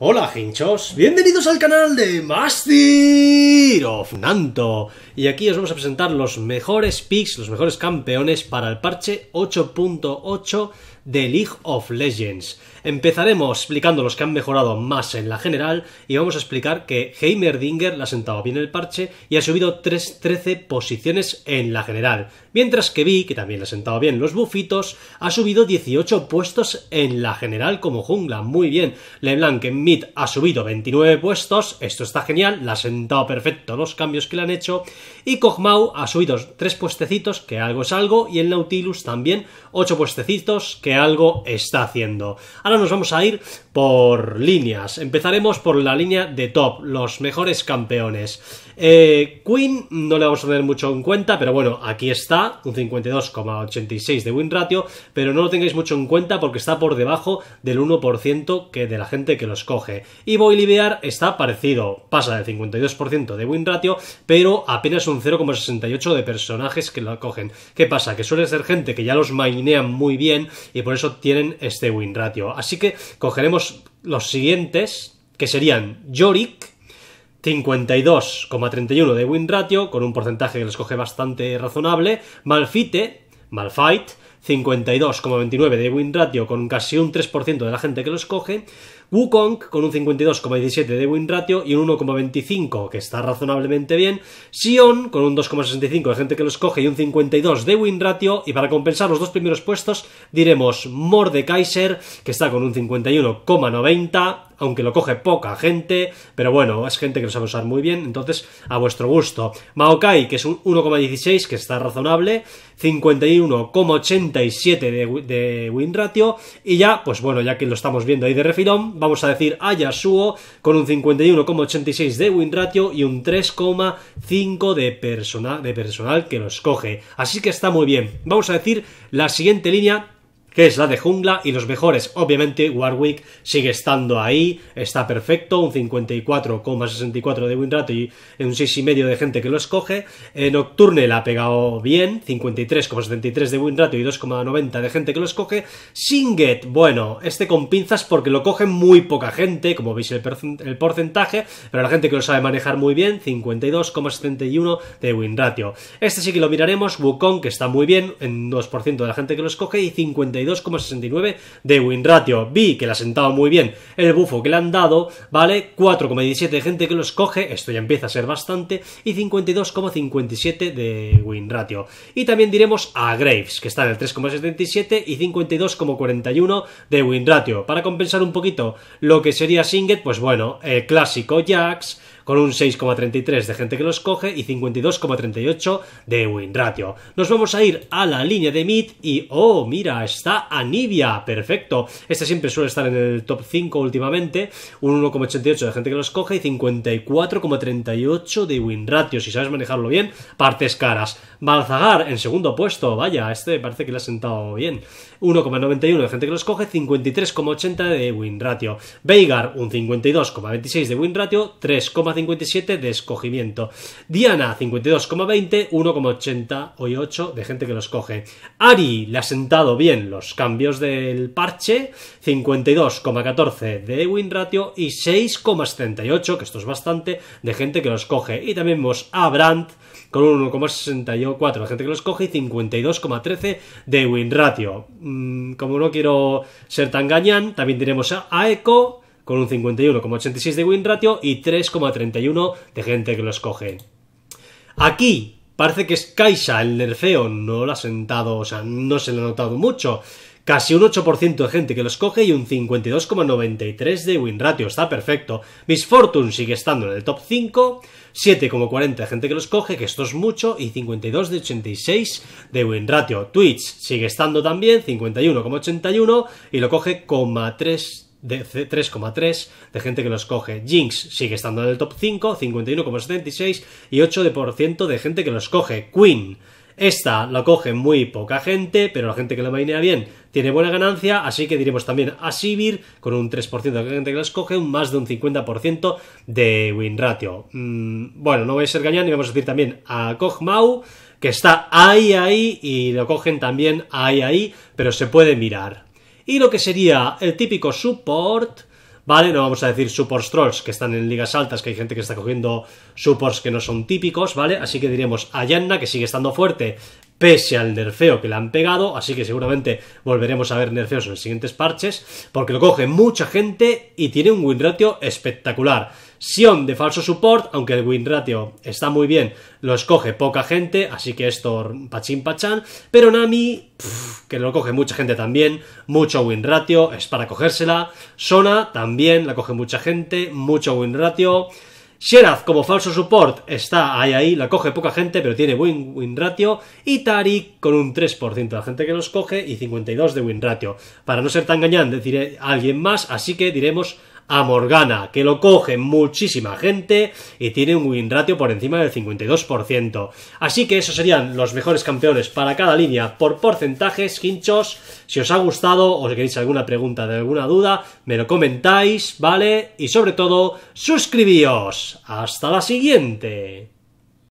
Hola hinchos, bienvenidos al canal de Master of Nanto y aquí os vamos a presentar los mejores picks, los mejores campeones para el parche 8.8 de League of Legends. Empezaremos explicando los que han mejorado más en la general y vamos a explicar que Heimerdinger la ha sentado bien el parche y ha subido 313 13 posiciones en la general, mientras que Vi, que también la ha sentado bien los bufitos, ha subido 18 puestos en la general como jungla, muy bien. LeBlanc en ha subido 29 puestos, esto está genial, la ha sentado perfecto los cambios que le han hecho, y Kog'Maw ha subido 3 puestecitos, que algo es algo, y el Nautilus también 8 puestecitos, que algo está haciendo. Ahora nos vamos a ir por líneas, empezaremos por la línea de top, los mejores campeones. Eh, Queen no le vamos a tener mucho en cuenta, pero bueno, aquí está, un 52,86 de win ratio, pero no lo tengáis mucho en cuenta porque está por debajo del 1% que de la gente que los coge. Y Boliviar está parecido, pasa del 52% de win ratio, pero apenas un 0,68 de personajes que lo cogen. ¿Qué pasa? Que suele ser gente que ya los mainean muy bien y por eso tienen este win ratio. Así que cogeremos los siguientes, que serían Yorick, 52,31 de win ratio, con un porcentaje que les coge bastante razonable. Malfite, Malfight, 52,29 de win ratio con casi un 3% de la gente que los coge, Wukong con un 52,17 de win ratio y un 1,25 que está razonablemente bien, Sion con un 2,65 de gente que los coge y un 52 de win ratio y para compensar los dos primeros puestos diremos Mordekaiser que está con un 51,90 aunque lo coge poca gente, pero bueno, es gente que lo sabe usar muy bien, entonces a vuestro gusto. Maokai, que es un 1,16, que está razonable, 51,80 de, win ratio. Y ya, pues bueno, ya que lo estamos viendo ahí de refilón, vamos a decir a Yasuo con un 51,86 de win ratio y un 3,5 de personal, de personal que nos coge Así que está muy bien. Vamos a decir la siguiente línea que es la de jungla y los mejores, obviamente Warwick sigue estando ahí, está perfecto, un 54,64 de win rate y un 6,5 de gente que lo escoge, eh, Nocturne la ha pegado bien, 53,73 de win rate y 2,90 de gente que lo escoge, Singet, bueno, este con pinzas porque lo coge muy poca gente, como veis el, porcentaje, pero la gente que lo sabe manejar muy bien, 52,71 de win ratio. Este sí que lo miraremos, Wukong que está muy bien, en 2% de la gente que lo escoge y 52 2,69 de win ratio. Vi que la ha sentado muy bien el bufo que le han dado, ¿vale? 4,17 de gente que los coge, esto ya empieza a ser bastante, y 52,57 de win ratio. Y también diremos a Graves, que está en el 3,77 y 52,41 de win ratio. Para compensar un poquito lo que sería Singet, pues bueno, el clásico Jax, con un 6,33 de gente que los coge y 52,38 de win ratio. Nos vamos a ir a la línea de mid y, oh, mira, está Anivia, perfecto. Este siempre suele estar en el top 5 últimamente, un 1,88 de gente que los coge y 54,38 de win ratio. Si sabes manejarlo bien, partes caras. Balzagar en segundo puesto, vaya, este parece que le ha sentado bien. 1,91 de gente que los coge, 53,80 de win ratio. Veigar un 52,26 de win ratio, 3, 57 de escogimiento. Diana, 52,20, 1,88 de gente que los coge. Ari, le ha sentado bien los cambios del parche, 52,14 de win ratio y 6,78, que esto es bastante, de gente que los coge. Y también vemos a Brandt con 1,64 de gente que los coge y 52,13 de win ratio. Mm, como no quiero ser tan gañán, también tenemos a Eko con un 51,86 de win ratio y 3,31 de gente que lo escoge. Aquí parece que es Kaisa el nerfeo, no lo ha sentado, o sea, no se le ha notado mucho. Casi un 8% de gente que lo escoge y un 52,93 de win ratio. Está perfecto. Miss Fortune sigue estando en el top 5. 7,40 de gente que lo escoge, que esto es mucho. Y 52 de 86 de win ratio. Twitch sigue estando también, 51,81. Y lo coge, 3 de 3,3 de gente que los coge. Jinx sigue estando en el top 5, 51,76 y 8% de gente que los coge. Queen, esta la coge muy poca gente, pero la gente que la mainea bien tiene buena ganancia, así que diremos también a Sivir, con un 3% de gente que la coge un más de un 50% de win ratio. Mm, bueno, no voy a ser gañán y vamos a decir también a Kog'Maw que está ahí, ahí, y lo cogen también ahí, ahí, pero se puede mirar y lo que sería el típico support, ¿vale? No vamos a decir support trolls que están en ligas altas, que hay gente que está cogiendo supports que no son típicos, ¿vale? Así que diremos a que sigue estando fuerte, pese al nerfeo que le han pegado, así que seguramente volveremos a ver nerfeos en los siguientes parches, porque lo coge mucha gente y tiene un win ratio espectacular. Sion de falso support, aunque el win ratio está muy bien, lo escoge poca gente, así que esto pachín pachán, pero Nami, que lo coge mucha gente también, mucho win ratio, es para cogérsela, Sona también la coge mucha gente, mucho win ratio, Sheraz como falso support está ahí ahí, la coge poca gente, pero tiene buen win ratio. Y Tariq con un 3% de la gente que los coge y 52 de win ratio. Para no ser tan gañán, deciré a alguien más, así que diremos a Morgana, que lo coge muchísima gente y tiene un win ratio por encima del 52%. Así que esos serían los mejores campeones para cada línea por porcentajes, hinchos. Si os ha gustado o si queréis alguna pregunta de alguna duda, me lo comentáis, ¿vale? Y sobre todo, suscribíos. Hasta la siguiente.